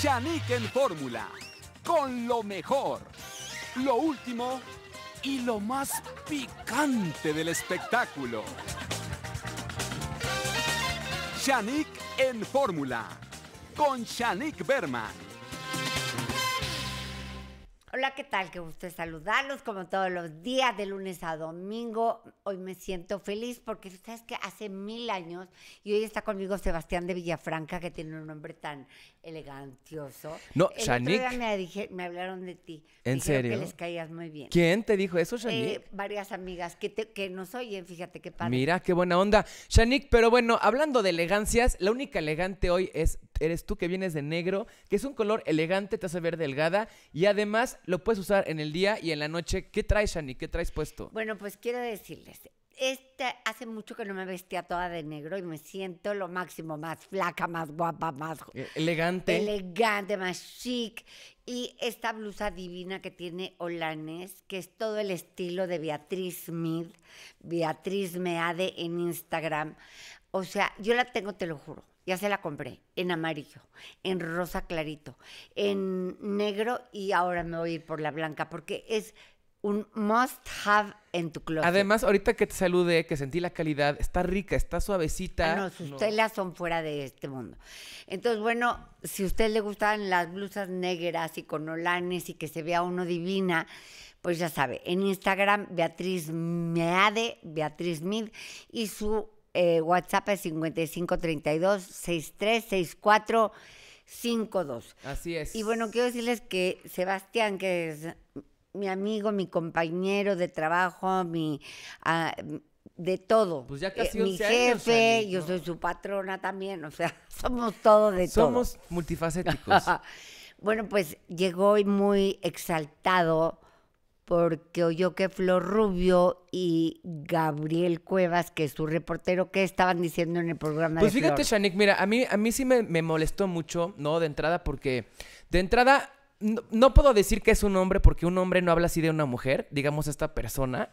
Shanique en fórmula, con lo mejor, lo último y lo más picante del espectáculo. Yanik en fórmula, con Shanique Berman. Hola, ¿qué tal? Qué gusto saludarlos como todos los días, de lunes a domingo. Hoy me siento feliz porque ustedes que hace mil años y hoy está conmigo Sebastián de Villafranca, que tiene un nombre tan elegantioso. No, El me, dije, me hablaron de ti. ¿En serio? Que les caías muy bien. ¿Quién te dijo eso, eh, Shanik? varias amigas que, nos oyen, fíjate qué padre. Mira, qué buena onda. Shanik, pero bueno, hablando de elegancias, la única elegante hoy es eres tú que vienes de negro, que es un color elegante, te hace ver delgada y además lo puedes usar en el día y en la noche. ¿Qué traes, Shanique? ¿Qué traes puesto? Bueno, pues quiero decirles, este, hace mucho que no me vestía toda de negro y me siento lo máximo, más flaca, más guapa, más... E-, elegante. Elegante, más chic. Y esta blusa divina que tiene Olanes, que es todo el estilo de Beatriz Smith, Beatriz Meade en Instagram. O sea, yo la tengo, te lo juro. Ya se la compré en amarillo, en rosa clarito, en negro y ahora me voy a ir por la blanca porque es un must have en tu closet. Además, ahorita que te saludé, que sentí la calidad, está rica, está suavecita. Ah, no, sus telas son fuera de este mundo. Entonces, bueno, si a usted le gustan las blusas negras y con olanes y que se vea uno divina, pues ya sabe, en Instagram, Beatriz Meade, Beatriz Mid, y su eh, WhatsApp es 5532 636452 Así es. Y bueno, quiero decirles que Sebastián, que es mi amigo, mi compañero de trabajo, mi ah, de todo. Pues ya casi eh, mi jefe, yo soy su patrona también, o sea, somos todo de todo. Somos multifacéticos. bueno, pues llegó hoy muy exaltado porque oyó que Flor Rubio y Gabriel Cuevas, que es su reportero, ¿qué estaban diciendo en el programa? Pues fíjate, Shanik, mira, a mí, a mí sí me, me molestó mucho, ¿no? De entrada, porque de entrada no, puedo decir que es un hombre porque un hombre no habla así de una mujer, digamos esta persona,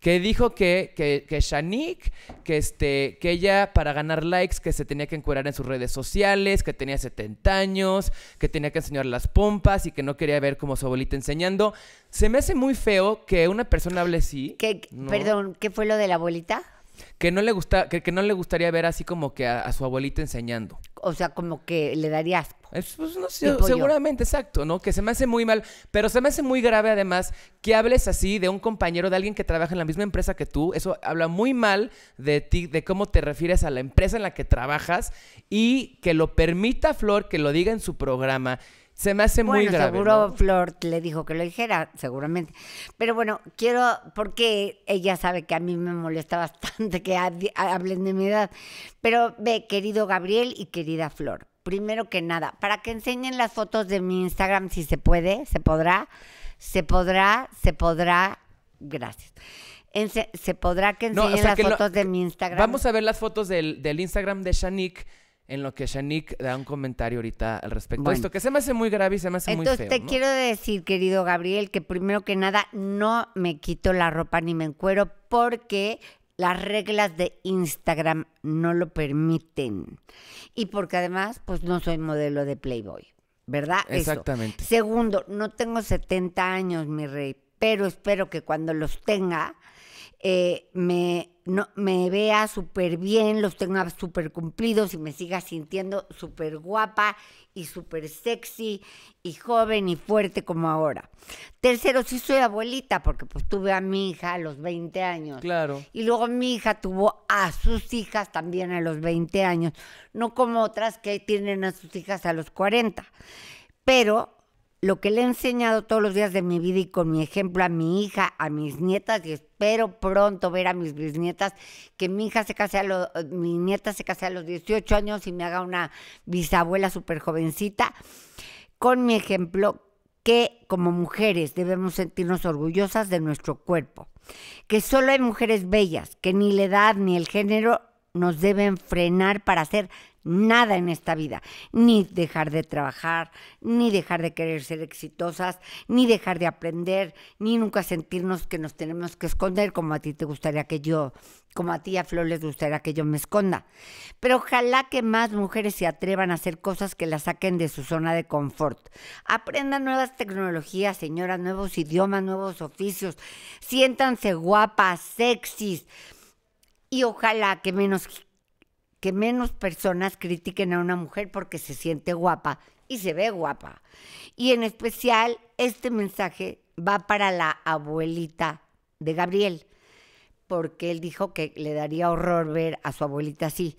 que dijo que, que, que Shanique, que, este, que ella para ganar likes, que se tenía que encuadrar en sus redes sociales, que tenía 70 años, que tenía que enseñar las pompas y que no quería ver como su abuelita enseñando. Se me hace muy feo que una persona hable así. ¿Qué, Perdón, ¿qué fue lo de la abuelita? Que no le gusta, que, no le gustaría ver así como que a, su abuelita enseñando. O sea, como que le daría asco. Pues, no sé, seguramente, exacto, ¿no? Que se me hace muy mal, pero se me hace muy grave además que hables así de un compañero, de alguien que trabaja en la misma empresa que tú. Eso habla muy mal de ti, de cómo te refieres a la empresa en la que trabajas y que lo permita Flor, que lo diga en su programa se me hace muy grave. Seguro Flor le dijo que lo dijera, seguramente. Pero bueno, quiero, porque ella sabe que a mí me molesta bastante que hablen de mi edad. Pero ve, querido Gabriel y querida Flor, primero que nada, para que enseñen las fotos de mi Instagram, si se puede, se podrá, se podrá, se podrá, gracias. se podrá que enseñen las fotos de mi Instagram. Vamos a ver las fotos del, del Instagram de Shanique en lo que Shanique da un comentario ahorita al respecto esto, que se me hace muy grave y se me hace muy feo. Entonces, te quiero decir, querido Gabriel, que primero que nada, no me quito la ropa ni me encuero porque las reglas de Instagram no lo permiten. Y porque además, pues no soy modelo de Playboy, ¿verdad? Exactamente. Segundo, no tengo 70 años, mi rey, pero espero que cuando los tenga, eh, me no, me vea súper bien, los tenga súper cumplidos y me siga sintiendo súper guapa y súper sexy y joven y fuerte como ahora. Tercero, sí soy abuelita porque pues tuve a mi hija a los 20 años. Claro. Y luego mi hija tuvo a sus hijas también a los 20 años, no como otras que tienen a sus hijas a los 40. Pero lo que le he enseñado todos los días de mi vida y con mi ejemplo a mi hija, a mis nietas, y espero pronto ver a mis bisnietas, que mi hija se case a los, eh, mi nieta se case a los 18 años y me haga una bisabuela súper jovencita, con mi ejemplo que como mujeres debemos sentirnos orgullosas de nuestro cuerpo, que solo hay mujeres bellas, que ni la edad ni el género nos deben frenar para hacer nada en esta vida, ni dejar de trabajar, ni dejar de querer ser exitosas, ni dejar de aprender, ni nunca sentirnos que nos tenemos que esconder como a ti te gustaría que yo, como a ti a Flor les gustaría que yo me esconda. Pero ojalá que más mujeres se atrevan a hacer cosas que las saquen de su zona de confort. Aprendan nuevas tecnologías, señoras, nuevos idiomas, nuevos oficios. Siéntanse guapas, sexys y ojalá que menos, que menos personas critiquen a una mujer porque se siente guapa y se ve guapa. Y en especial este mensaje va para la abuelita de Gabriel, porque él dijo que le daría horror ver a su abuelita así.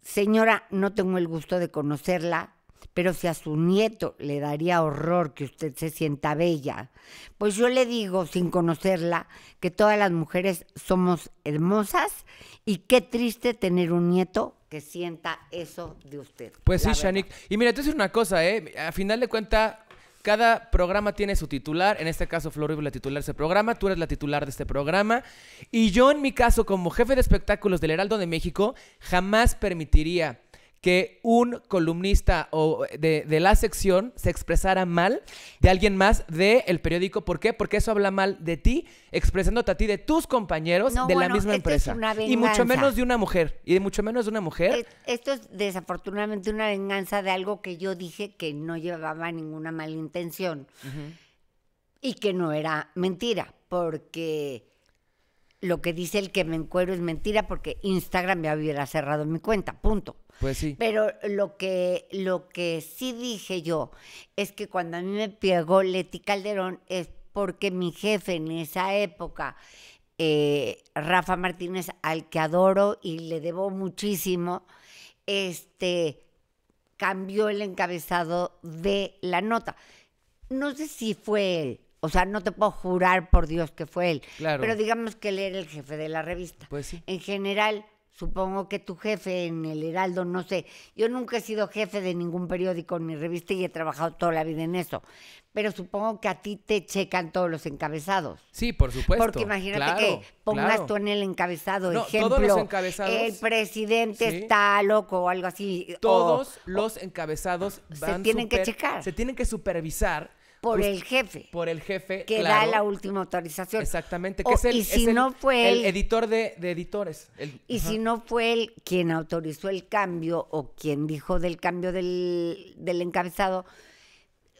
Señora, no tengo el gusto de conocerla, pero si a su nieto le daría horror que usted se sienta bella, pues yo le digo, sin conocerla, que todas las mujeres somos hermosas y qué triste tener un nieto que sienta eso de usted. Pues sí, Y mira, te voy una cosa, ¿eh? A final de cuentas, cada programa tiene su titular. En este caso, Flor River, la titular de este programa. Tú eres la titular de este programa. Y yo, en mi caso, como jefe de espectáculos del Heraldo de México, jamás permitiría que un columnista o eh, de, la sección se expresara mal de alguien más del el periódico. ¿Por qué? Porque eso habla mal de ti, expresándote a ti de tus compañeros de la misma empresa. y mucho menos de una mujer. Y de mucho menos de una mujer. Esto es desafortunadamente una venganza de algo que yo dije que no llevaba ninguna mala intención. Y que no era mentira, porque lo que dice el que me encuero es mentira porque Instagram me hubiera cerrado mi cuenta, punto. Pues pero lo que, lo que sí dije yo es que cuando a mí me pegó Leti Calderón es porque mi jefe en esa época, eh, Rafa Martínez, al que adoro y le debo muchísimo, este cambió el encabezado de la nota. No sé si fue él, o sea, no te puedo jurar por Dios que fue él, pero digamos que él era el jefe de la revista. Pues sí. En general, Supongo que tu jefe en el Heraldo, no sé. Yo nunca he sido jefe de ningún periódico ni revista y he trabajado toda la vida en eso. Pero supongo que a ti te checan todos los encabezados. Sí, por supuesto. Porque imagínate que pongas tú en el encabezado, ejemplo, todos los encabezados, el presidente está loco o algo así. Todos los encabezados van se tienen que checar. Se tienen que supervisar por el jefe. Por el jefe. Que da la última autorización. Exactamente. Que es el, y si no fue el, editor de, editores. y si no fue él quien autorizó el cambio o quien dijo del cambio del, encabezado,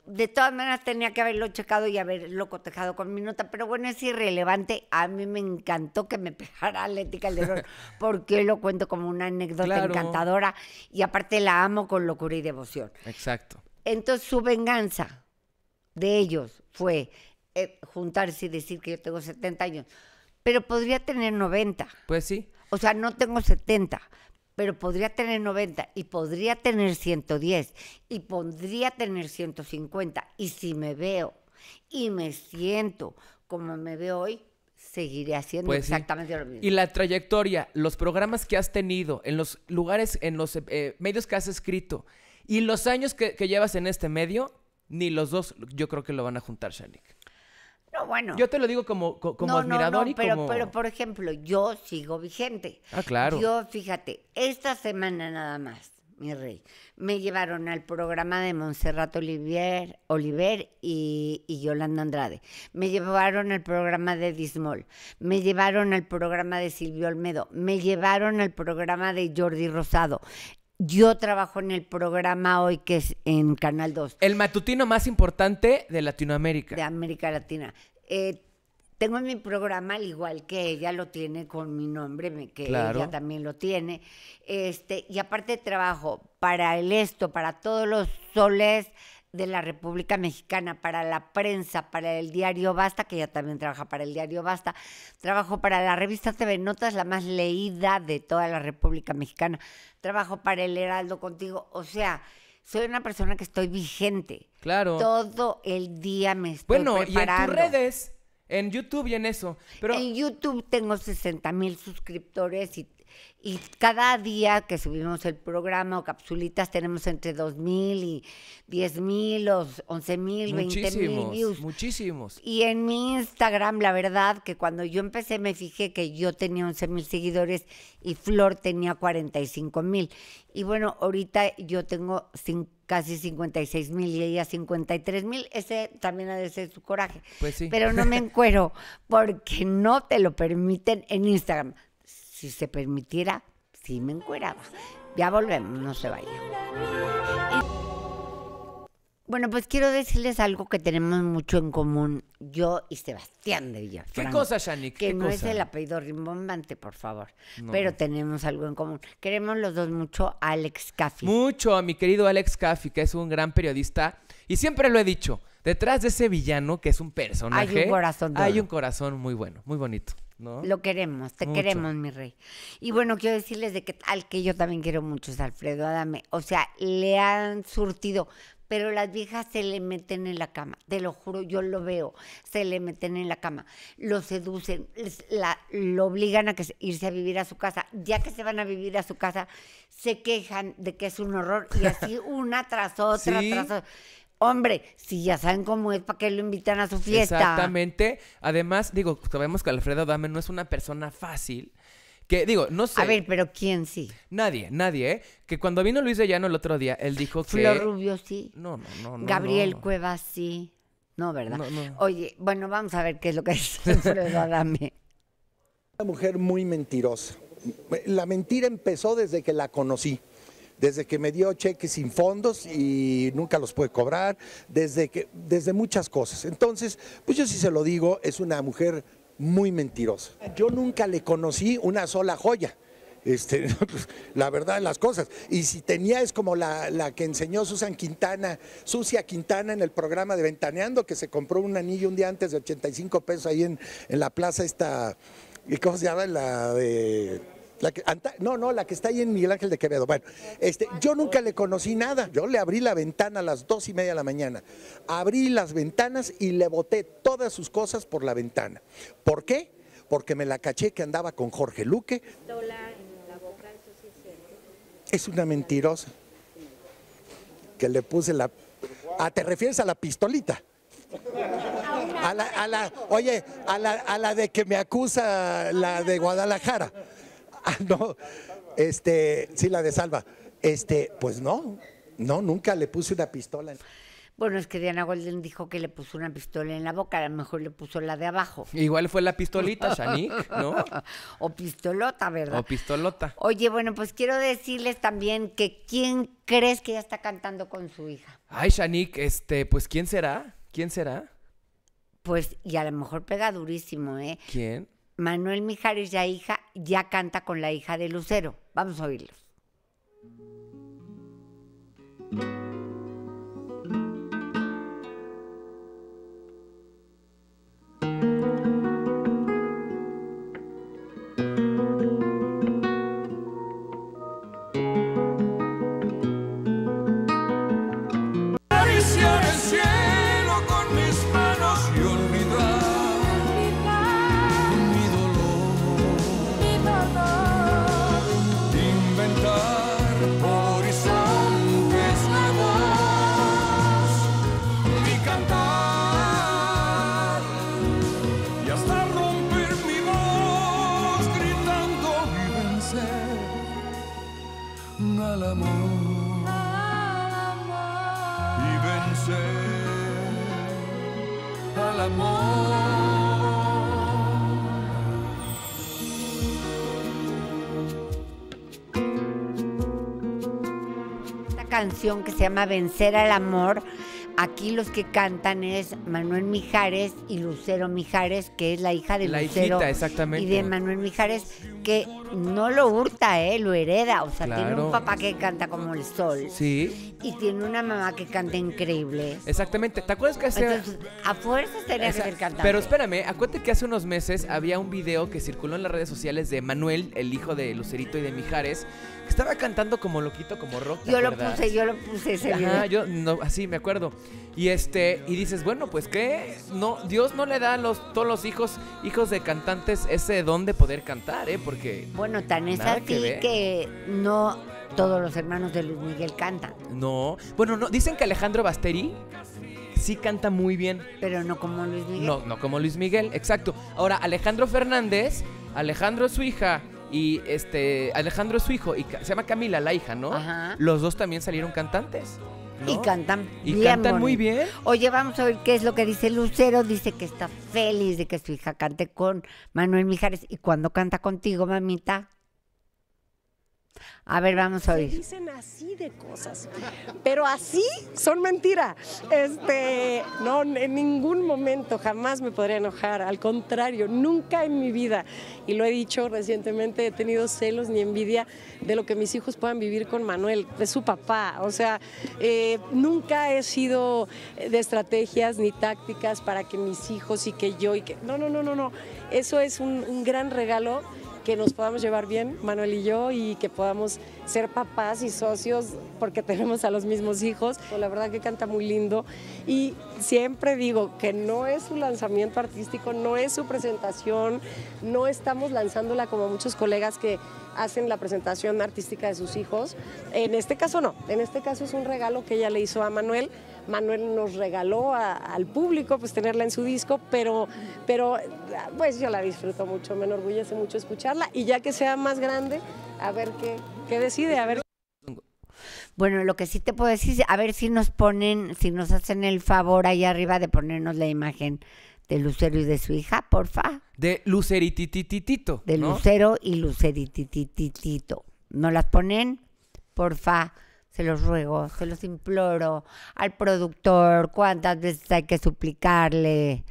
de todas maneras tenía que haberlo checado y haberlo cotejado con mi nota, pero bueno, es irrelevante. A mí me encantó que me pegara la ética del error porque lo cuento como una anécdota encantadora y aparte la amo con locura y devoción. Exacto. Entonces, su venganza de ellos fue eh, juntarse y decir que yo tengo 70 años, pero podría tener 90. Pues sí. O sea, no tengo 70, pero podría tener 90 y podría tener 110 y podría tener 150. Y si me veo y me siento como me veo hoy, seguiré haciendo pues exactamente lo mismo. Y la trayectoria, los programas que has tenido, en los lugares, en los eh, medios que has escrito y los años que llevas en este medio, ni los dos yo creo que lo van a juntar, Shanik. No, bueno. Yo te lo digo como, como admirador no, pero, pero, por ejemplo, yo sigo vigente. Ah, claro. Yo, fíjate, esta semana nada más, mi rey, me llevaron al programa de Montserrat Oliver, Oliver y, y, Yolanda Andrade. Me llevaron al programa de Dismol. Me llevaron al programa de Silvio Olmedo. Me llevaron al programa de Jordi Rosado. Yo trabajo en el programa hoy que es en Canal 2. El matutino más importante de Latinoamérica. De América Latina. Eh, tengo mi programa, al igual que ella lo tiene con mi nombre, que ella también lo tiene. Este, y aparte trabajo para el esto, para todos los soles de la República Mexicana para la prensa, para el diario Basta, que ya también trabaja para el diario Basta. Trabajo para la revista TV Notas, la más leída de toda la República Mexicana. Trabajo para el Heraldo contigo. O sea, soy una persona que estoy vigente. Claro. Todo el día me estoy bueno, preparando. y en tus redes, en YouTube y en eso. Pero... En YouTube tengo 60 mil suscriptores y y cada día que subimos el programa o capsulitas tenemos entre 2.000 y 10.000 o 11.000, 20.000 views. Muchísimos. Y en mi Instagram, la verdad, que cuando yo empecé me fijé que yo tenía 11.000 seguidores y Flor tenía 45.000. Y bueno, ahorita yo tengo casi 56.000 mil y ella 53.000. mil. Ese también ha de ser su coraje. Pues Pero no me encuero porque no te lo permiten en Instagram si se permitiera, sí me encueraba. Ya volvemos, no se vaya. Bueno, pues quiero decirles algo que tenemos mucho en común, yo y Sebastián de villa ¿Qué cosa, Yannick? Que no es el apellido rimbombante, por favor. Pero tenemos algo en común. Queremos los dos mucho a Alex Caffi. Mucho a mi querido Alex Caffi, que es un gran periodista. Y siempre lo he dicho, detrás de ese villano, que es un personaje... Hay un corazón de Hay un corazón muy bueno, muy bonito. Lo queremos, te queremos, mi rey. Y bueno, quiero decirles de que al que yo también quiero mucho es Alfredo Adame. O sea, le han surtido, pero las viejas se le meten en la cama. Te lo juro, yo lo veo. Se le meten en la cama, lo seducen, la, lo obligan a que irse a vivir a su casa. Ya que se van a vivir a su casa, se quejan de que es un horror y así una tras otra, tras otra Hombre, si ya saben cómo es, ¿para qué lo invitan a su fiesta? Exactamente. Además, digo, sabemos que Alfredo Adame no es una persona fácil. Que digo, no sé. A ver, pero ¿quién sí? Nadie, nadie, ¿eh? Que cuando vino Luis de Llano el otro día, él dijo que. Flor Rubio sí. No, no, no. no Gabriel Cuevas sí. No, ¿verdad? Oye, bueno, vamos a ver qué es lo que es Alfredo Adame. Una mujer muy mentirosa. La mentira empezó desde que la conocí desde que me dio cheques sin fondos y nunca los pude cobrar, desde, que, desde muchas cosas. Entonces, pues yo sí se lo digo, es una mujer muy mentirosa. Yo nunca le conocí una sola joya. Este, pues, la verdad de las cosas. Y si tenía es como la, que enseñó Susan Quintana, Sucia Quintana en el programa de Ventaneando, que se compró un anillo un día antes de 85 pesos ahí en, en la plaza esta, ¿cómo se llama? La de no, no, la que está ahí en Miguel Ángel de Quevedo. Bueno, este, yo nunca le conocí nada. Yo le abrí la ventana a las dos y media de la mañana. Abrí las ventanas y le boté todas sus cosas por la ventana. ¿Por qué? Porque me la caché que andaba con Jorge Luque. Es una mentirosa. Que le puse la. Ah, ¿te refieres a la pistolita? A la, oye, a la de que me acusa la de Guadalajara. Ah, no, este, sí, la de Salva. Este, pues no, no, nunca le puse una pistola. Bueno, es que Diana Golden dijo que le puso una pistola en la boca, a lo mejor le puso la de abajo. Igual fue la pistolita, Shanik, ¿no? o pistolota, ¿verdad? O pistolota. Oye, bueno, pues quiero decirles también que quién crees que ya está cantando con su hija. Ay, Shanique, este, pues ¿quién será? ¿Quién será? Pues, y a lo mejor pega durísimo, ¿eh? ¿Quién? Manuel Mijares ya hija ya canta con la hija de Lucero. Vamos a oírlos. canción que se llama Vencer al Amor. Aquí los que cantan es Manuel Mijares y Lucero Mijares, que es la hija de Lucero exactamente. y de Manuel Mijares, que no lo hurta, ¿eh? lo hereda. O sea, tiene un papá que canta como el sol. Sí y tiene una mamá que canta increíble. Exactamente. ¿Te acuerdas que hace... a fuerzas tenía que ser cantante. Pero espérame, acuérdate que hace unos meses había un video que circuló en las redes sociales de Manuel, el hijo de Lucerito y de Mijares, que estaba cantando como loquito, como rock. Yo lo puse, yo lo puse ese video. yo no, así me acuerdo. Y este, y dices, bueno, pues ¿qué? no, Dios no le da a los, todos los hijos, hijos de cantantes, ese don de poder cantar, ¿eh? Porque. Bueno, tan es a ti que no todos los hermanos de Luis Miguel cantan. No, bueno, no, dicen que Alejandro Basteri sí canta muy bien. Pero no como Luis Miguel. No, no como Luis Miguel, exacto. Ahora, Alejandro Fernández, Alejandro su hija y este Alejandro su hijo y se llama Camila la hija, ¿no? Ajá. Los dos también salieron cantantes. Y cantan y cantan muy bien. Oye, vamos a ver qué es lo que dice Lucero. Dice que está feliz de que su hija cante con Manuel Mijares. ¿Y cuando canta contigo, mamita? A ver, vamos a oír. dicen así de cosas, pero así son mentira. Este, no, en ningún momento jamás me podría enojar, al contrario, nunca en mi vida. Y lo he dicho recientemente, he tenido celos ni envidia de lo que mis hijos puedan vivir con Manuel, de su papá. O sea, eh, nunca he sido de estrategias ni tácticas para que mis hijos y que yo y que... No, no, no, no, no. Eso es un gran regalo que nos podamos llevar bien, Manuel y yo, y que podamos ser papás y socios porque tenemos a los mismos hijos. La verdad que canta muy lindo y siempre digo que no es su lanzamiento artístico, no es su presentación, no estamos lanzándola como muchos colegas que hacen la presentación artística de sus hijos. En este caso no, en este caso es un regalo que ella le hizo a Manuel. Manuel nos regaló al público pues tenerla en su disco, pero, pero pues yo la disfruto mucho, me enorgullece mucho escucharla y ya que sea más grande, a ver qué, decide, a ver. Bueno, lo que sí te puedo decir, a ver si nos ponen, si nos hacen el favor ahí arriba de ponernos la imagen de Lucero y de su hija, porfa. De Luceritititito. De Lucero y Luceritititito. ¿No las ponen? Porfa. Se los ruego, se los imploro al productor, cuántas veces hay que suplicarle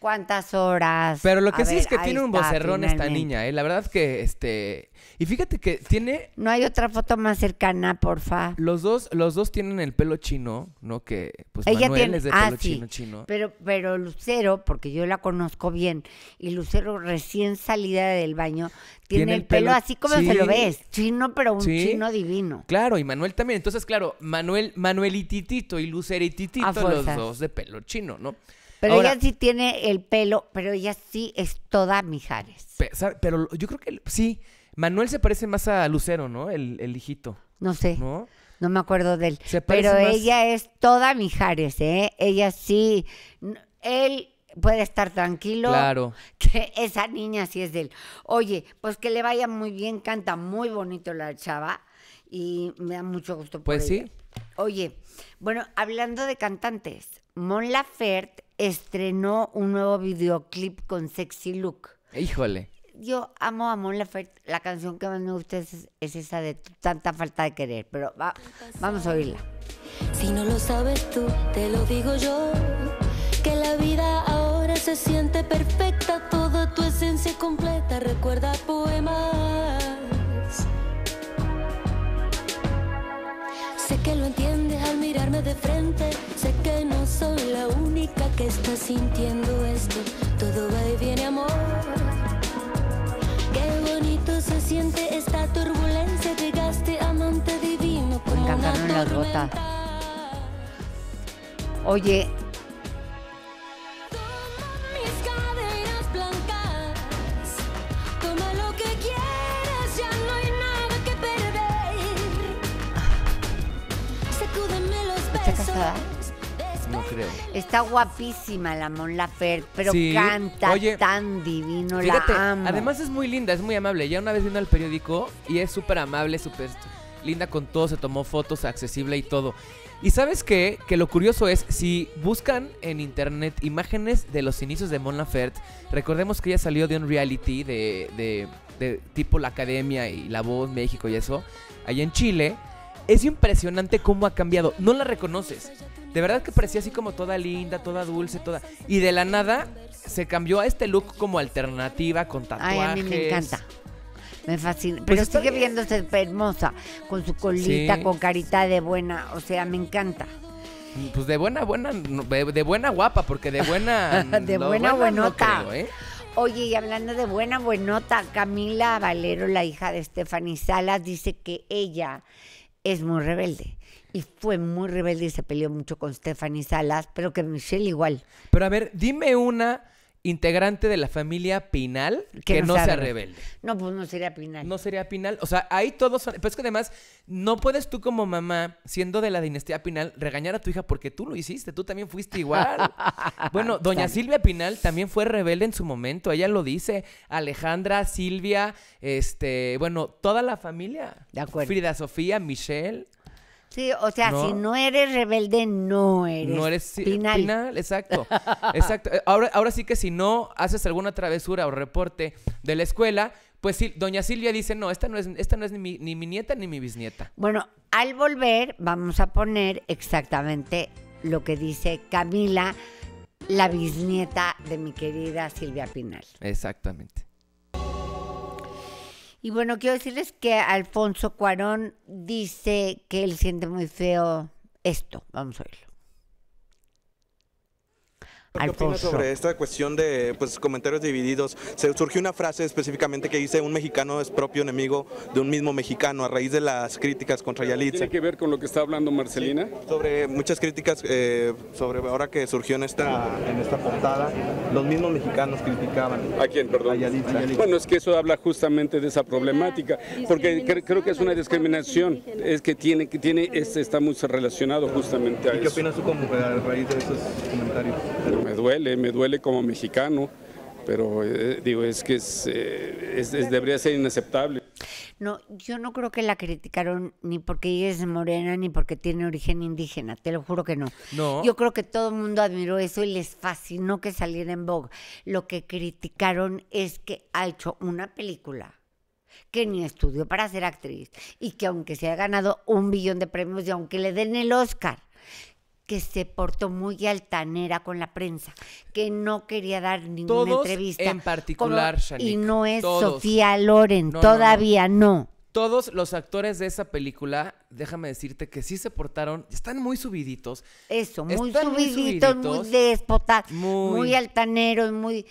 ¿Cuántas horas? Pero lo que sí es que tiene un vocerrón esta niña, ¿eh? La verdad que, este... Y fíjate que tiene... No hay otra foto más cercana, porfa. Los dos, los dos tienen el pelo chino, ¿no? Que, pues, Manuel es de ah, pelo chino, chino. Pero, pero Lucero, porque yo la conozco bien, y Lucero recién salida del baño, tiene, el pelo, así como se lo ves. Chino, pero un chino divino. Claro, y Manuel también. Entonces, claro, Manuel, Manuel y Titito y Titito, los dos de pelo chino, ¿no? Pero ella sí tiene el pelo, pero ella sí es toda Mijares. Pero yo creo que sí, Manuel se parece más a Lucero, ¿no? El, hijito. No sé. ¿No? me acuerdo de él. pero ella es toda Mijares, ¿eh? Ella sí. Él puede estar tranquilo. Claro. Que esa niña sí es de él. Oye, pues que le vaya muy bien, canta muy bonito la chava. Y me da mucho gusto Pues sí. Oye, bueno, hablando de cantantes, Mon Laferte estrenó un nuevo videoclip con sexy look. Híjole. Yo amo a Mon Laferte. La canción que más me gusta es, es esa de tanta falta de querer, pero vamos a oírla. Si no lo sabes tú, te lo digo yo. Que la vida ahora se siente perfecta, toda tu esencia completa. Recuerda poemas. Sé que lo entiendes al mirarme de frente. Sé que no soy la única que está sintiendo esto. Todo va y viene amor. Qué bonito se siente esta turbulencia. Llegaste amante divino. Como Oye, No creo. Está guapísima la Mon Laferte, pero canta tan divino, la amo. además es muy linda, es muy amable. Ya una vez vino al periódico y es súper amable, súper linda con todo, se tomó fotos, accesible y todo. Y sabes qué? Que lo curioso es, si buscan en internet imágenes de los inicios de Mon Lafert, recordemos que ella salió de un reality de, de- de tipo La Academia y La Voz México y eso, allá en Chile es impresionante cómo ha cambiado. No la reconoces. De verdad que parecía así como toda linda, toda dulce, toda. Y de la nada se cambió a este look como alternativa con tatuajes. Ay, a mí me encanta. Me fascina. Pues Pero sigue viéndose hermosa, con su colita, con carita de buena. O sea, me encanta. Pues de buena, buena, de, buena guapa, porque de buena. de buena, buena, buenota. ¿eh? Oye, y hablando de buena buenota, Camila Valero, la hija de Stephanie Salas, dice que ella es muy rebelde. Y fue muy rebelde y se peleó mucho con Stephanie Salas, pero que Michelle igual. Pero a ver, dime una integrante de la familia Pinal que no, sea, rebelde. No, pues no sería Pinal. No sería Pinal. O sea, ahí todos Pero es que además, no puedes tú como mamá, siendo de la dinastía Pinal, regañar a tu hija porque tú lo hiciste, tú también fuiste igual. bueno, doña Silvia Pinal también fue rebelde en su momento, ella lo dice. Alejandra, Silvia, este, bueno, toda la familia. De acuerdo. Frida Sofía, Michelle. Sí, o sea, si no eres rebelde, no eres. No eres exacto. exacto. Eh, ahora, ahora sí que si no haces alguna travesura o reporte de la escuela, pues sí, doña Silvia dice, no, esta no es, esta no es ni, mi, ni mi nieta ni mi bisnieta. Bueno, al volver vamos a poner exactamente lo que dice Camila, la bisnieta de mi querida Silvia Pinal. Exactamente. Y bueno, quiero decirles que Alfonso Cuarón dice que él siente muy feo esto. Vamos a oírlo. ¿Qué sobre esta cuestión de pues, comentarios divididos? Se surgió una frase específicamente que dice un mexicano es propio enemigo de un mismo mexicano a raíz de las críticas contra Yalitza. ¿Tiene que ver con lo que está hablando Marcelina? sobre muchas críticas eh, sobre ahora que surgió en esta, en esta portada, los mismos mexicanos criticaban. ¿A quién, perdón? A Yalitza. Ah, bueno, es que eso habla justamente de esa problemática, porque creo que es una discriminación, es que tiene, que tiene, este está muy relacionado justamente a ¿Y qué opinas tú como, a raíz de esos comentarios? duele, me duele como mexicano, pero eh, digo, es que eh, es, debería ser inaceptable. No, yo no creo que la criticaron ni porque ella es morena ni porque tiene origen indígena, te lo juro que no. no. Yo creo que todo el mundo admiró eso y les fascinó que saliera en Vogue. Lo que criticaron es que ha hecho una película que ni estudió para ser actriz y que aunque se haya ganado un billón de premios y aunque le den el Oscar, que se portó muy altanera con la prensa, que no quería dar ninguna entrevista. En particular, Y no es Sofía Loren, todavía no. todos los actores de esa película, déjame decirte que sí se portaron, están muy subiditos. Eso, muy subiditos, muy déspotas, muy... altaneros, muy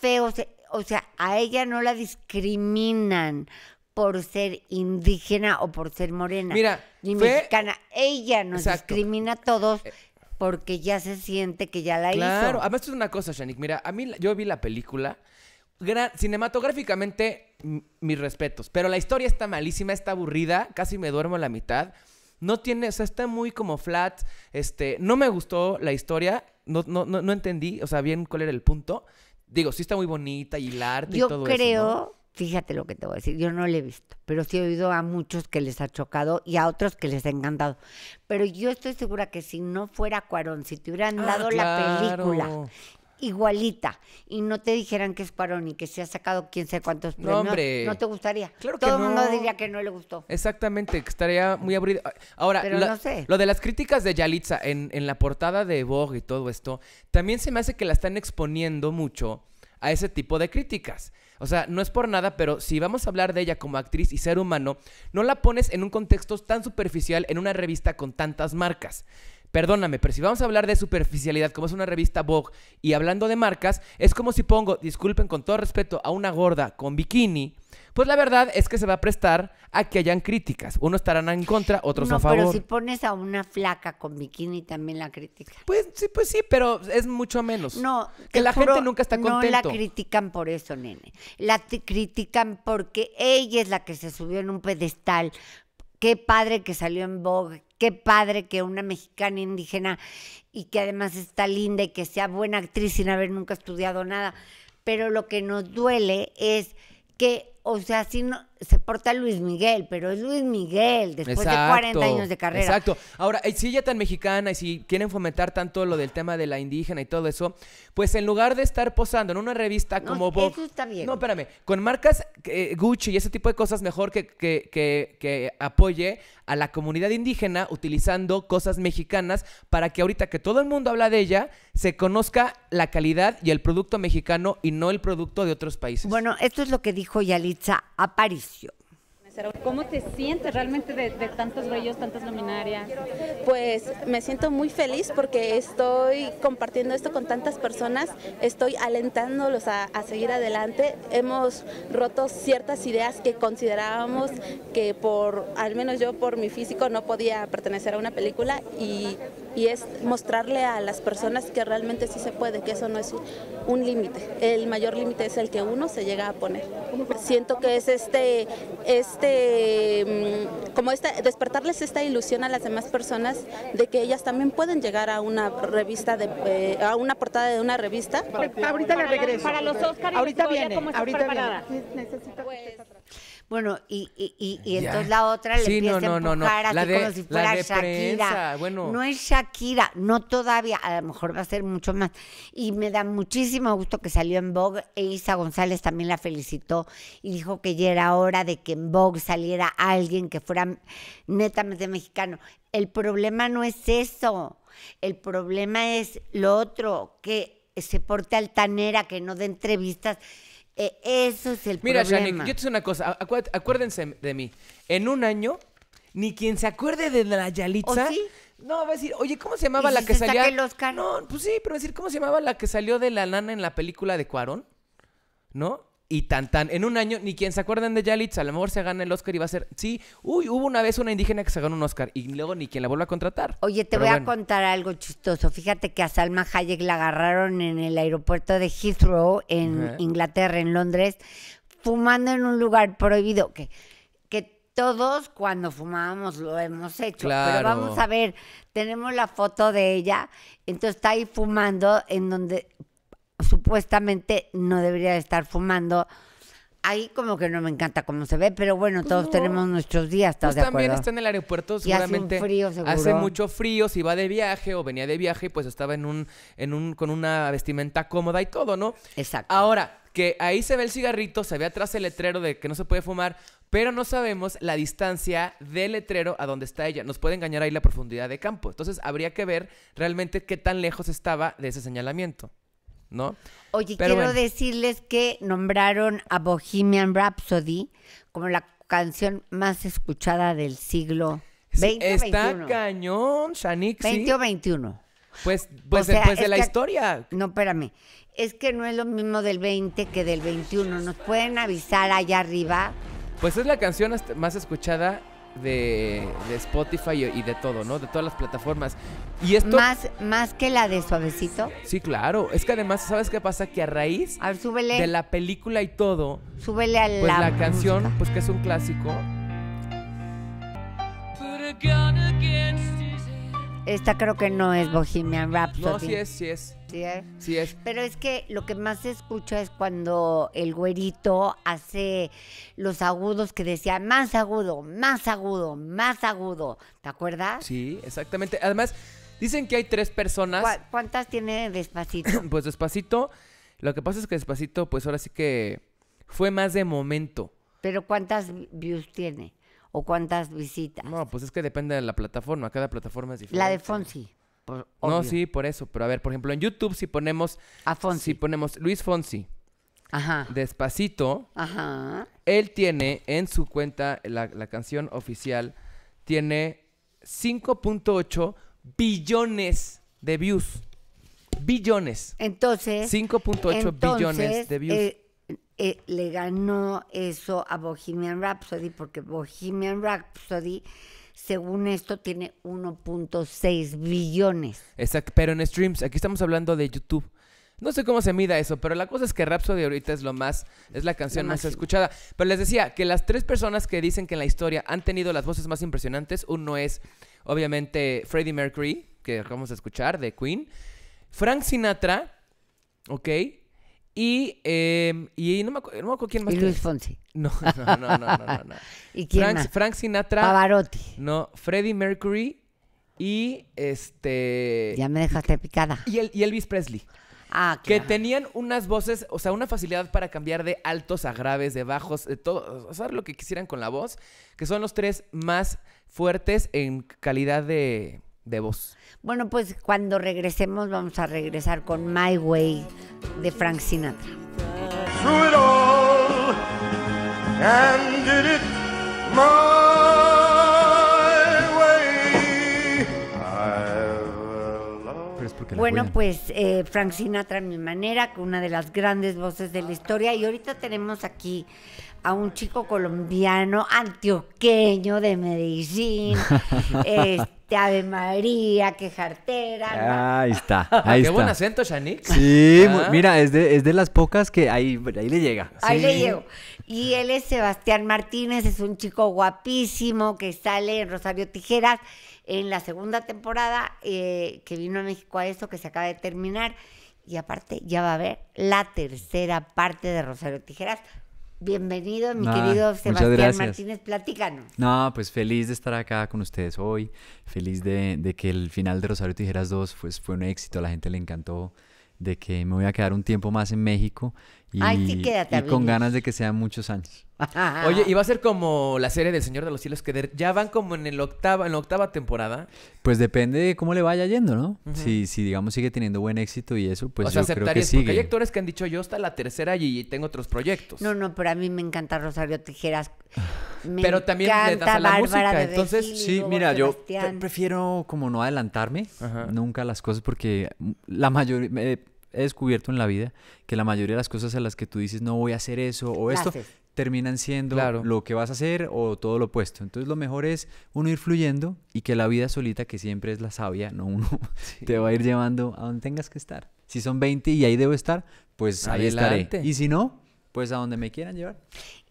feos. O sea, a ella no la discriminan por ser indígena o por ser morena. Mira, ni mexicana. Ella nos discrimina a todos eh, porque ya se siente que ya la claro. hizo. Claro, además es una cosa, Shanik. Mira, a mí yo vi la película. cinematográficamente, mis respetos. Pero la historia está malísima, está aburrida. Casi me duermo a la mitad. No tiene, o sea, está muy como flat. Este, no me gustó la historia. No, no, no, entendí, o sea, bien cuál era el punto. Digo, sí está muy bonita y el arte y todo eso. Yo creo fíjate lo que te voy a decir, yo no lo he visto, pero sí he oído a muchos que les ha chocado y a otros que les ha encantado. Pero yo estoy segura que si no fuera Cuarón, si te hubieran ah, dado la película igualita y no te dijeran que es Cuarón y que se ha sacado quién sabe cuántos premios, no, te gustaría. Claro Todo el mundo diría que no le gustó. Exactamente, estaría muy aburrido. Ahora, lo, de las críticas de Yalitza en, en la portada de Vogue y todo esto, también se me hace que la están exponiendo mucho a ese tipo de críticas. O sea, no es por nada, pero si vamos a hablar de ella como actriz y ser humano, no la pones en un contexto tan superficial en una revista con tantas marcas. Perdóname, pero si vamos a hablar de superficialidad, como es una revista Vogue, y hablando de marcas, es como si pongo, disculpen con todo respeto, a una gorda con bikini, pues la verdad es que se va a prestar a que hayan críticas. Unos estarán en contra, otros a favor. Pero si pones a una flaca con bikini también la crítica. Pues sí, pues sí, pero es mucho menos. No, que la gente nunca está contenta. No la critican por eso, nene. La critican porque ella es la que se subió en un pedestal. Qué padre que salió en Vogue, qué padre que una mexicana indígena y que además está linda y que sea buena actriz sin haber nunca estudiado nada. Pero lo que nos duele es que o sea, si no, se porta Luis Miguel, pero es Luis Miguel después de 40 años de carrera. Exacto. Ahora, eh, si ella tan mexicana y si quieren fomentar tanto lo del tema de la indígena y todo eso, pues en lugar de estar posando en una revista como Eso está bien. No, espérame. Con marcas eh, Gucci y ese tipo de cosas, mejor que, que, que, que apoye a la comunidad indígena utilizando cosas mexicanas para que ahorita que todo el mundo habla de ella, se conozca la calidad y el producto mexicano y no el producto de otros países. Bueno, esto es lo que dijo Yalit esa Aparicio. ¿Cómo te sientes realmente de, tantos bellos, tantas luminarias? Pues me siento muy feliz porque estoy compartiendo esto con tantas personas, estoy alentándolos a, seguir adelante. Hemos roto ciertas ideas que considerábamos que por, al menos yo por mi físico, no podía pertenecer a una película y, y es mostrarle a las personas que realmente sí se puede, que eso no es un, un límite. El mayor límite es el que uno se llega a poner. Siento que es este, este Mm, como esta, despertarles esta ilusión a las demás personas de que ellas también pueden llegar a una revista, eh, a una portada de una revista. Ahorita la regreso. Para los Oscars, ahorita viene, ahorita bueno, y, y, entonces la otra le empieza no, a empujar así como si fuera Shakira. No es Shakira, no todavía, a lo mejor va a ser mucho más. Y me da muchísimo gusto que salió en Vogue. E Isa González también la felicitó y dijo que ya era hora de que en Vogue saliera alguien que fuera netamente mexicano. El problema no es eso. El problema es lo otro, que se porte altanera, que no dé entrevistas e, eso es el problema. Mira, Shani yo te digo una cosa. acuérdense de mí. En un año, ni quien se acuerde de la Yalitza. ¿O sí? No, va a decir, oye, ¿cómo se llamaba la que se de El Oscar? No, pues sí, pero decir, ¿cómo se llamaba la que salió de la nana en la película de Cuarón? ¿No? y tan tan. En un año, ni quien se acuerdan de Yalitz, a lo mejor se gana el Oscar y va a ser, sí, uy, hubo una vez una indígena que se ganó un Oscar y luego ni quien la vuelva a contratar. Oye, te voy a contar algo chistoso. Fíjate que a Salma Hayek la agarraron en el aeropuerto de Heathrow, en Inglaterra, en Londres, fumando en un lugar prohibido. Que, que todos cuando fumábamos lo hemos hecho. Pero vamos a ver, tenemos la foto de ella, entonces está ahí fumando en donde supuestamente no debería estar fumando. Ahí como que no me encanta cómo se ve, pero bueno, pues todos tenemos nuestros días, ¿estás pues también está en el aeropuerto, seguramente. Hace, frío, hace, mucho frío, si va de viaje o venía de viaje, pues estaba en un, en un, con una vestimenta cómoda y todo, ¿no? Exacto. Ahora, que ahí se ve el cigarrito, se ve atrás el letrero de que no se puede fumar, pero no sabemos la distancia del letrero a donde está ella. Nos puede engañar ahí la profundidad de campo. Entonces habría que ver realmente qué tan lejos estaba de ese señalamiento. Oye, quiero decirles que nombraron a Bohemian Rhapsody como la canción más escuchada del siglo XX. está cañón, Shanixi. 20 o 21. Pues, pues, de la historia. No, espérame. Es que no es lo mismo del 20 que del 21. ¿Nos pueden avisar allá arriba? Pues es la canción más escuchada de, Spotify y de todo, ¿no? De todas las plataformas. Y esto... Más, más que la de Suavecito. Sí, claro. Es que además, ¿sabes qué pasa? Que a raíz de la película y todo... Súbele a la... Pues la canción, pues que es un clásico. Esta creo que no es Bohemian Rhapsody. No, sí es, sí es. Sí es. Pero es que lo que más se escucha es cuando el güerito hace los agudos que decía más agudo, más agudo, más agudo. ¿Te acuerdas? Sí, exactamente. Además, dicen que hay tres personas. ¿Cuántas tiene despacito? pues despacito. Lo que pasa es que despacito, pues ahora sí que fue más de momento. Pero ¿cuántas views tiene? o cuántas visitas. No, pues es que depende de la plataforma, cada plataforma es diferente. La de Fonsi. no, sí, por eso, pero a ver, por ejemplo, en YouTube si ponemos a Fonsi. si ponemos Luis Fonsi. Ajá. Despacito. Ajá. Él tiene en su cuenta la, canción oficial tiene 5.8 billones de views. Billones. Entonces, 5.8 billones de views. Eh, eh, le ganó eso a Bohemian Rhapsody, porque Bohemian Rhapsody, según esto, tiene 1.6 billones. Exacto, pero en streams, aquí estamos hablando de YouTube. No sé cómo se mida eso, pero la cosa es que Rhapsody ahorita es lo más, es la canción más escuchada. Pero les decía que las tres personas que dicen que en la historia han tenido las voces más impresionantes, uno es obviamente Freddie Mercury, que vamos a escuchar, de Queen, Frank Sinatra, ¿ok? Y, em, y no, me acuerdo, quién más. Y Luis Fonsi. No, no, no, no, no. ¿Y quién Frank, más? Frank Sinatra. Pavarotti. No, Freddie Mercury y este... Ya me dejaste picada. Y, y Elvis Presley. Ah, claro. Que tenían unas voces, o sea, una facilidad para cambiar de altos a graves, de bajos, de todo, o sea, lo que quisieran con la voz, que son los tres más fuertes en calidad de, bueno, pues cuando regresemos vamos a regresar con My Way de Frank Sinatra. Bueno, pues Francina, eh, Frank a mi manera, una de las grandes voces de la historia. Y ahorita tenemos aquí a un chico colombiano, antioqueño de Medellín, este, Ave María, quejartera. Ah, ahí está, ahí Qué buen acento, Shanik. Sí, ah. mira, es de, las pocas que ahí, le llega. Ahí le llego. Y él es Sebastián Martínez, es un chico guapísimo que sale en Rosario Tijeras en la segunda temporada eh, que vino a México a esto, que se acaba de terminar. Y aparte, ya va a haber la tercera parte de Rosario Tijeras. Bienvenido, mi querido Sebastián Martínez, platícanos. No, pues feliz de estar acá con ustedes hoy, feliz de, que el final de Rosario Tijeras 2 pues, fue un éxito, a la gente le encantó, de que me voy a quedar un tiempo más en México y, con ganas de que sean muchos años. Oye, y va a ser como la serie del Señor de los Cielos, que ya van como en, el octava, en la octava temporada. Pues depende de cómo le vaya yendo, ¿no? si, digamos, sigue teniendo buen éxito y eso, pues yo creo que Porque hay actores que han dicho, yo hasta la tercera y, tengo otros proyectos. No, no, pero a mí me encanta Rosario Tijeras. Me pero también le das a la música. Entonces, sí, mira, yo prefiero como no adelantarme nunca las cosas porque la mayoría he descubierto en la vida que la mayoría de las cosas a las que tú dices no voy a hacer eso o esto terminan siendo lo que vas a hacer o todo lo opuesto. Entonces lo mejor es uno ir fluyendo y que la vida solita, que siempre es la sabia, no uno te va a ir llevando a donde tengas que estar. Si son 20 y ahí debo estar, pues ahí estaré. Y si no, pues a donde me quieran llevar.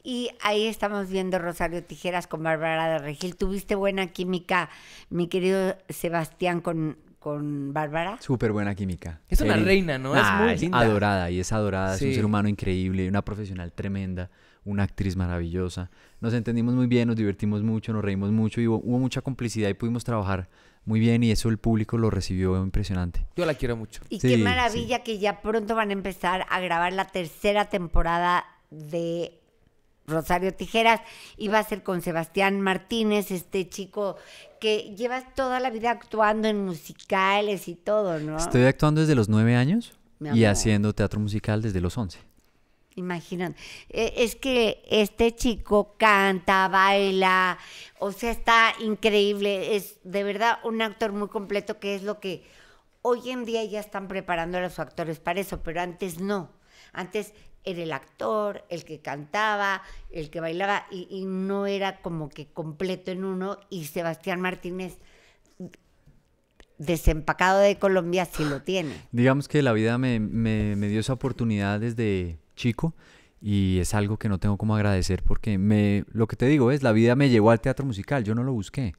Y ahí estamos viendo Rosario Tijeras con Bárbara de Regil. Tuviste buena química, mi querido Sebastián, con con Bárbara. Súper buena química. Es una reina, ¿no? es muy linda. adorada y es adorada, es un ser humano increíble, una profesional tremenda, una actriz maravillosa. Nos entendimos muy bien, nos divertimos mucho, nos reímos mucho y hubo, mucha complicidad y pudimos trabajar muy bien y eso el público lo recibió impresionante. Yo la quiero mucho. Y qué maravilla que ya pronto van a empezar a grabar la tercera temporada de Rosario Tijeras, Iba a ser con Sebastián Martínez, este chico que llevas toda la vida actuando en musicales y todo, ¿no? Estoy actuando desde los nueve años y haciendo teatro musical desde los once. Imaginan, e, es que este chico canta, baila, o sea, está increíble, es de verdad un actor muy completo que es lo que hoy en día ya están preparando a los actores para eso, pero antes no. Antes era el actor, el que cantaba, el que bailaba, y, no era como que completo en uno. Y Sebastián Martínez, desempacado de Colombia, sí lo tiene. Digamos que la vida me, dio esa oportunidad desde chico y es algo que no tengo como agradecer porque me, lo que te digo es, la vida me llevó al teatro musical, yo no lo busqué.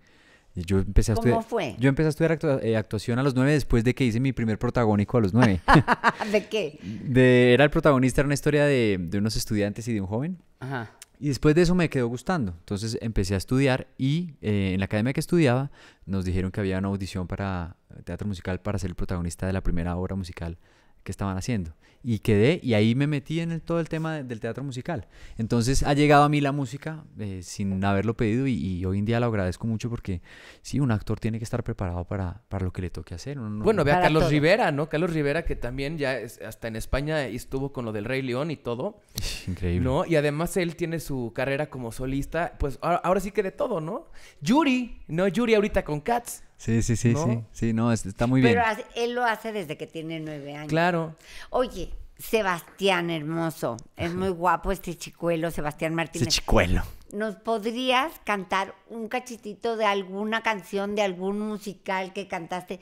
Yo empecé a estudiar, Yo empecé a estudiar eh, actuación a los nueve después de que hice mi primer protagónico a los nueve. ¿De qué? De, era el protagonista, era una historia de, unos estudiantes y de un joven. Ajá. Y después de eso me quedó gustando. Entonces empecé a estudiar y eh, en la academia que estudiaba nos dijeron que había una audición para teatro musical para ser el protagonista de la primera obra musical que estaban haciendo. Y quedé, y ahí me metí en el, todo el tema del teatro musical. Entonces ha llegado a mí la música eh, sin haberlo pedido y, hoy en día lo agradezco mucho porque sí, un actor tiene que estar preparado para, lo que le toque hacer. bueno, ve a Carlos Rivera, ¿no? Carlos Rivera que también ya hasta en España estuvo con lo del Rey León y todo. Increíble. Y además él tiene su carrera como solista, pues ahora, ahora sí que de todo, ¿no? Yuri, ¿no? Yuri ahorita con Cats. Sí, sí, sí, sí, sí, no, está muy bien. Pero él lo hace desde que tiene nueve años. Claro. Oye, Sebastián hermoso, es muy guapo este chicuelo, Sebastián Martínez. Este chicuelo. ¿Nos podrías cantar un cachitito de alguna canción, de algún musical que cantaste?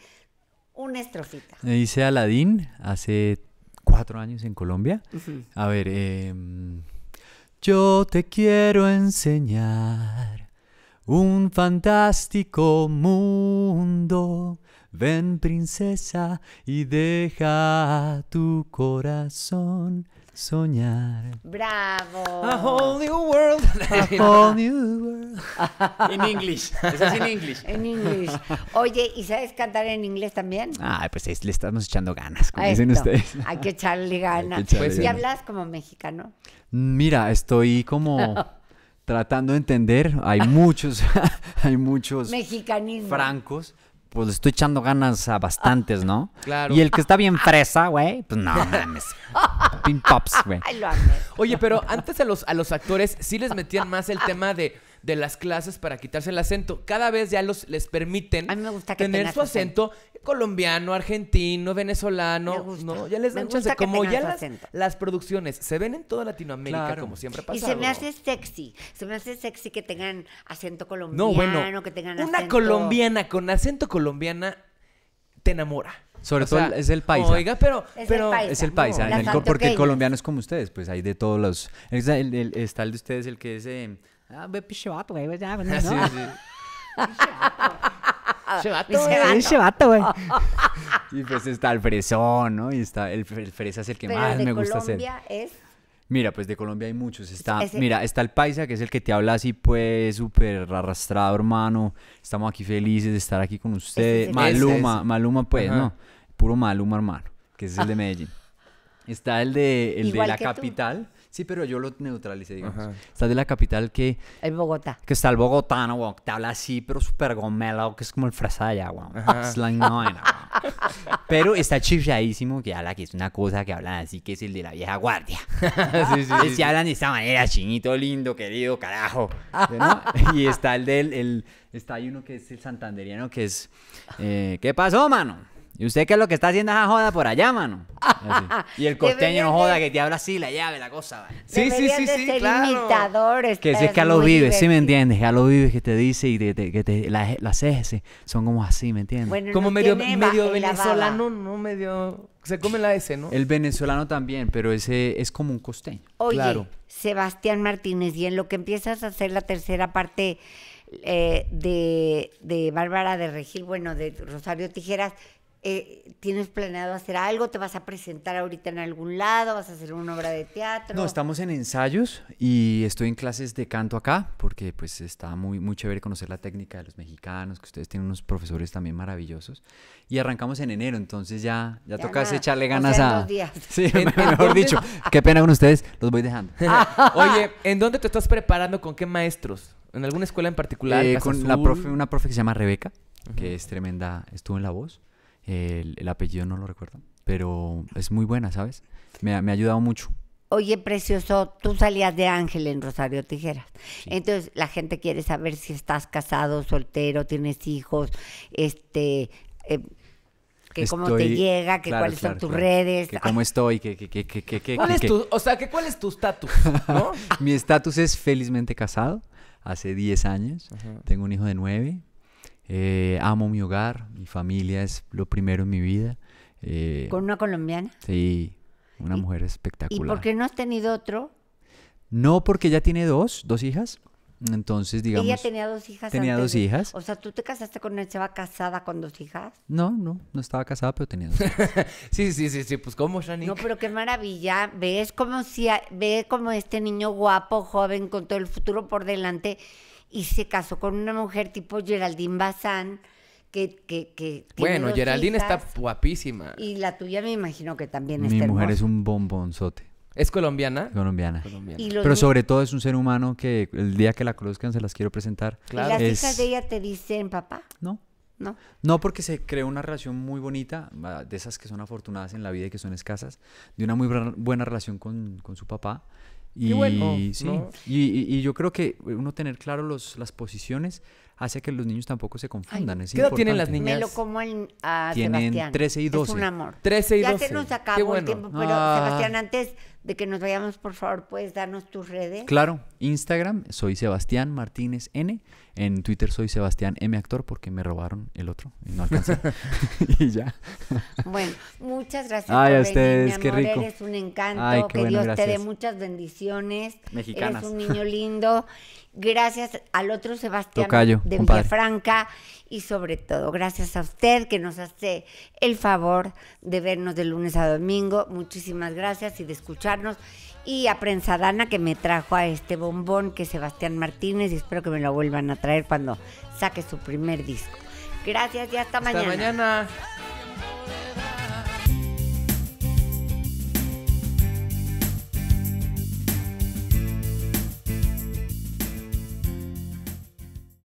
Una estrofita. Me hice Aladín hace cuatro años en Colombia. A ver, em, yo te quiero enseñar un fantástico mundo. Ven princesa y deja tu corazón soñar. Bravo. A whole new world. A whole new world. En English. es en inglés. En inglés. Oye, ¿y sabes cantar en inglés también? Ah, pues le estamos echando ganas, como dicen ustedes. Hay que echarle ganas. Pues, ¿Y hablas como mexicano? Mira, estoy como tratando de entender. Hay muchos, hay muchos Mexicanismo. francos. Pues estoy echando ganas a bastantes, ¿no? Claro. Y el que está bien fresa, güey, pues no, mames. Pin pops, güey. Oye, pero antes a los, a los actores sí les metían más el tema de de las clases para quitarse el acento. Cada vez ya los, les permiten tener su acento, colombiano, argentino, venezolano. ya les dan chance. Como ya las, las, producciones se ven en toda Latinoamérica, como siempre pasa Y se me hace sexy. Se me hace sexy que tengan acento colombiano, bueno, que tengan acento... Una colombiana con acento colombiana te enamora. Sobre todo es el país Oiga, pero es pero, el es el paisa porque el colombiano es como ustedes, pues hay de todos los. Está el, de ustedes, el que es eh, Ah, güey, Y pues está el fresón, ¿no? Y está el, fresa es el que más me gusta hacer. Mira, pues de Colombia hay muchos. Está, Mira, está el paisa, que es el que te habla así, pues, súper arrastrado, hermano. Estamos aquí felices de estar aquí con ustedes. Maluma, Maluma, pues, ¿no? Puro Maluma, hermano, que es el de Medellín. Está el de, de la capital, Sí, pero yo lo neutralicé, digamos. Está de la capital que... El Bogotá. Que está el bogotano, weón, que te habla así, pero súper gomelo, que es como el fresa allá, weón. Pero está chifladísimo que habla que es una cosa que hablan así, que es el de la vieja guardia. sí, sí, hablan de esta manera, chinito lindo, querido, carajo. y está el del... El, está ahí uno que es el santanderiano, que es... Eh, ¿Qué pasó, mano? ¿Y usted qué es lo que está haciendo esa joda por allá, mano? Y el costeño no joda que te habla así, la llave, la cosa. Sí, sí, sí, sí, claro. Imitadores, que si es que a lo vives, ¿sí me entiendes? Que lo vives que te dice y que te, la, las ejes son como así, ¿me entiendes? Bueno, como medio, medio venezolano, no medio... Se come la S, ¿no? El venezolano también, pero ese es como un costeño. Oye, claro. Sebastián Martínez, y en lo que empiezas a hacer la tercera parte... Eh, de, de Bárbara de Regil, bueno, de Rosario Tijeras, eh, ¿Tienes planeado hacer algo? ¿Te vas a presentar ahorita en algún lado? ¿Vas a hacer una obra de teatro? No, estamos en ensayos y estoy en clases de canto acá porque pues está muy, muy chévere conocer la técnica de los mexicanos, que ustedes tienen unos profesores también maravillosos. Y arrancamos en enero, entonces ya, ya, toca echarle ganas a... Dos días. Sí, mejor dicho, qué pena con ustedes, los voy dejando. Oye, ¿en dónde te estás preparando? ¿Con qué maestros? ¿En alguna escuela en particular? Eh, con una profe que se llama Rebeca, que es tremenda, estuvo en La Voz. El, apellido no lo recuerdo, pero es muy buena, ¿sabes? Me, ha ayudado mucho. Oye, precioso, tú salías de Ángel en Rosario Tijeras. Entonces, la gente quiere saber si estás casado, soltero, tienes hijos, este, eh, que cómo te llega, que cuáles son tus redes. Que cómo estoy, ¿Cuál es tu, o sea, que cuál es tu estatus, ¿no? Mi estatus es felizmente casado, hace 10 años, tengo un hijo de 9, eh, amo mi hogar, mi familia es lo primero en mi vida. Eh, ¿Con una colombiana? Sí, una mujer espectacular. ¿Y por qué no has tenido otro? No, porque ella tiene dos, dos hijas. Entonces, digamos. Ella tenía dos hijas. Tenía dos hijas. O sea, ¿tú te casaste con una chava casada con dos hijas? No, no, no estaba casada, pero tenía dos hijas. sí, sí, sí, sí, pues cómo, Shani. No, pero qué maravilla. Ves como si, ve como este niño guapo, joven, con todo el futuro por delante y se casó con una mujer tipo Geraldine Bazán. Que, que, que bueno, Geraldine está guapísima. Y la tuya me imagino que también Mi está Mi mujer es un bombonzote. ¿Es colombiana? Colombiana. Pero sobre todo es un ser humano que el día que la conozcan se las quiero presentar. ¿Y las hijas de ella te dicen papá? No. No. No, porque se creó una relación muy bonita, de esas que son afortunadas en la vida y que son escasas, de una muy buena relación con, con su papá y, y, y, yo creo que eh, uno tener claro los, las posiciones hace que los niños tampoco se confundan. es ¿Qué edad tienen las niñas? Me lo como en, a tienen 13 y 12. Es un amor. 13 y 12. Ya se nos acabó el tiempo, pero ah. Sebastián, antes de que nos vayamos, por favor, puedes darnos tus redes. Claro, Instagram, soy Sebastián Martínez N. En Twitter soy Sebastián M Actor porque me robaron el otro y no alcancé. y ya. bueno, muchas gracias Ay, por a ustedes, venir, mi amor. Qué rico. Eres un encanto. Ay, que bueno, Dios gracias. te dé muchas bendiciones. Mexicanas. Eres un niño lindo Gracias al otro Sebastián de de Franca y sobre todo gracias a usted que nos hace el favor de vernos de lunes a domingo. Muchísimas gracias y de escucharnos. Y a Prensa Dana que me trajo a este bombón que es Sebastián Martínez y espero que me lo vuelvan a traer cuando saque su primer disco. Gracias y hasta, hasta mañana.